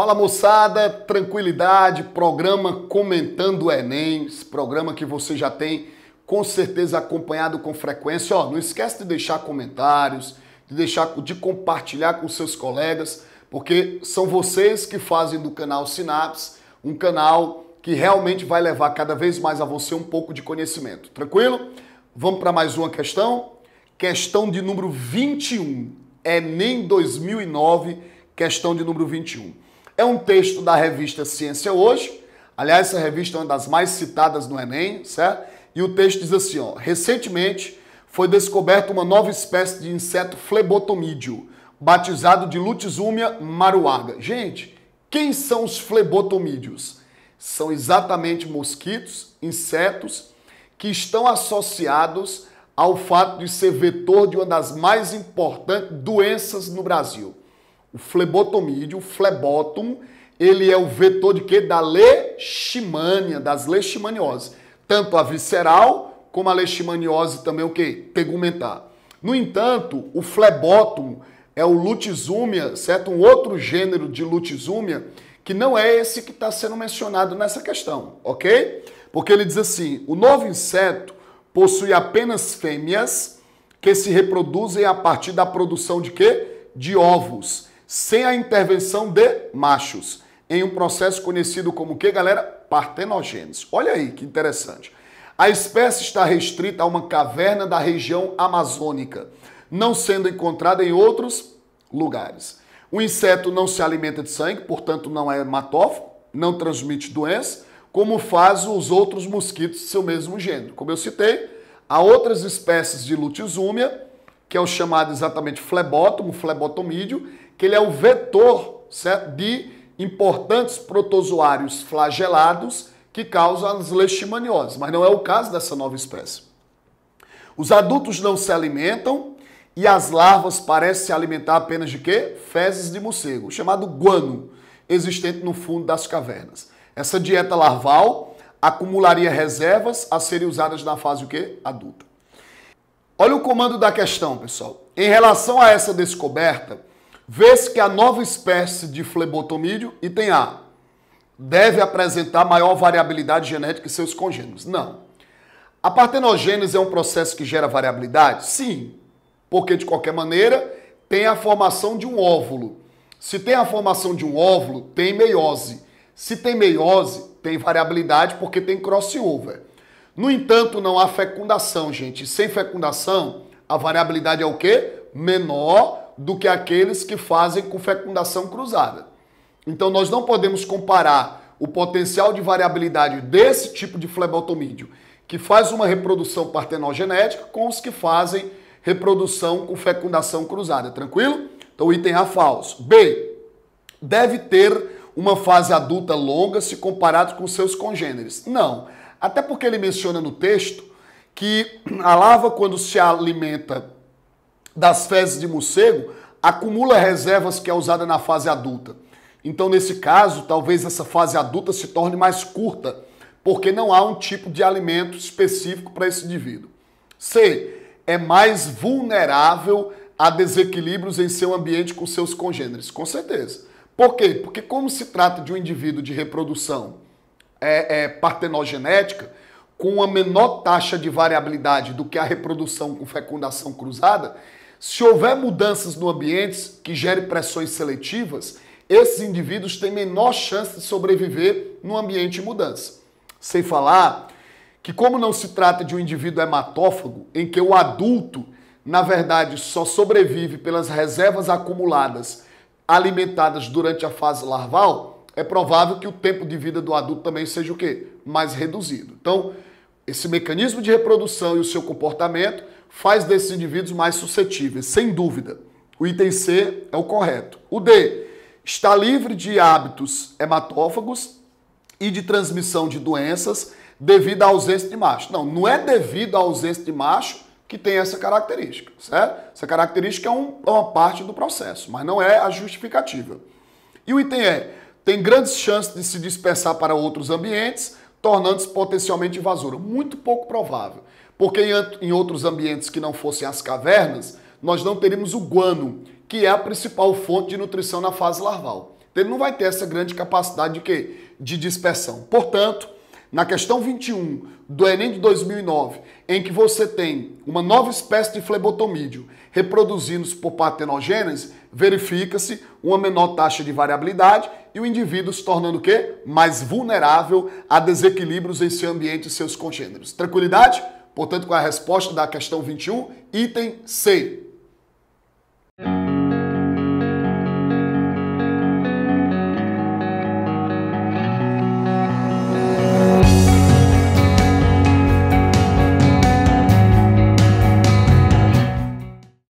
Fala moçada, tranquilidade, programa Comentando o Enem, esse programa que você já tem com certeza acompanhado com frequência. Ó, não esquece de deixar comentários, de deixar de compartilhar com seus colegas, porque são vocês que fazem do canal Sinapse um canal que realmente vai levar cada vez mais a você um pouco de conhecimento. Tranquilo? Vamos para mais uma questão? Questão de número 21, Enem 2009, questão de número 21. É um texto da revista Ciência Hoje. Aliás, essa revista é uma das mais citadas no Enem, certo? E o texto diz assim, ó: "Recentemente foi descoberta uma nova espécie de inseto flebotomídeo, batizado de Lutizúmia maruaga". Gente, quem são os flebotomídeos? São exatamente mosquitos, insetos que estão associados ao fato de ser vetor de uma das mais importantes doenças no Brasil, o flebotomídeo, o flebótomo, ele é o vetor de quê? Da leishmania, das leishmanioses. Tanto a visceral como a leishmaniose também é o quê? Tegumentar. No entanto, o flebótomo é o lutizúmia, certo? Um outro gênero de lutizúmia que não é esse que está sendo mencionado nessa questão, ok? Porque ele diz assim: o novo inseto possui apenas fêmeas que se reproduzem a partir da produção de quê? De ovos sem a intervenção de machos, em um processo conhecido como que, galera? Partenogênese. Olha aí que interessante. A espécie está restrita a uma caverna da região amazônica, não sendo encontrada em outros lugares. O inseto não se alimenta de sangue, portanto não é hematófago, não transmite doença, como faz os outros mosquitos de seu mesmo gênero. Como eu citei, há outras espécies de lutizúmia, que é o chamado exatamente flebótomo, flebotomídeo, que ele é o vetor certo? de importantes protozoários flagelados que causam as leishmanioses, mas não é o caso dessa nova espécie. Os adultos não se alimentam e as larvas parecem se alimentar apenas de quê? Fezes de morcego, chamado guano, existente no fundo das cavernas. Essa dieta larval acumularia reservas a serem usadas na fase o quê? adulta. Olha o comando da questão, pessoal. Em relação a essa descoberta, Vê-se que a nova espécie de flebotomídeo, item A, deve apresentar maior variabilidade genética que seus congêneros. Não. A partenogênese é um processo que gera variabilidade? Sim, porque de qualquer maneira tem a formação de um óvulo. Se tem a formação de um óvulo, tem meiose. Se tem meiose, tem variabilidade porque tem crossover. No entanto, não há fecundação, gente. Sem fecundação, a variabilidade é o quê? Menor do que aqueles que fazem com fecundação cruzada. Então nós não podemos comparar o potencial de variabilidade desse tipo de flebotomídeo, que faz uma reprodução partenogenética, com os que fazem reprodução com fecundação cruzada, tranquilo? Então o item A falso. B. Deve ter uma fase adulta longa se comparado com seus congêneres. Não. Até porque ele menciona no texto que a larva, quando se alimenta das fezes de morcego acumula reservas que é usada na fase adulta. Então, nesse caso, talvez essa fase adulta se torne mais curta, porque não há um tipo de alimento específico para esse indivíduo. C. É mais vulnerável a desequilíbrios em seu ambiente com seus congêneres, com certeza. Por quê? Porque como se trata de um indivíduo de reprodução é, é, partenogenética, com uma menor taxa de variabilidade do que a reprodução com fecundação cruzada, se houver mudanças no ambiente que gere pressões seletivas, esses indivíduos têm menor chance de sobreviver no ambiente em mudança. Sem falar que, como não se trata de um indivíduo hematófago, em que o adulto, na verdade, só sobrevive pelas reservas acumuladas alimentadas durante a fase larval, é provável que o tempo de vida do adulto também seja o quê? Mais reduzido. Então, esse mecanismo de reprodução e o seu comportamento faz desses indivíduos mais suscetíveis, sem dúvida. O item C é o correto. O D está livre de hábitos hematófagos e de transmissão de doenças devido à ausência de macho. Não, não é devido à ausência de macho que tem essa característica, certo? Essa característica é, um, é uma parte do processo, mas não é a justificativa. E o item E tem grandes chances de se dispersar para outros ambientes, tornando-se potencialmente invasora. Muito pouco provável. Porque em outros ambientes que não fossem as cavernas, nós não teríamos o guano, que é a principal fonte de nutrição na fase larval. Então, ele não vai ter essa grande capacidade de, quê? de dispersão. Portanto, na questão 21 do Enem de 2009, em que você tem uma nova espécie de flebotomídeo reproduzindo-se por patenogênese, verifica-se uma menor taxa de variabilidade e o indivíduo se tornando o quê? Mais vulnerável a desequilíbrios em seu ambiente e seus congêneros. Tranquilidade? Portanto, com é a resposta da questão 21, item C.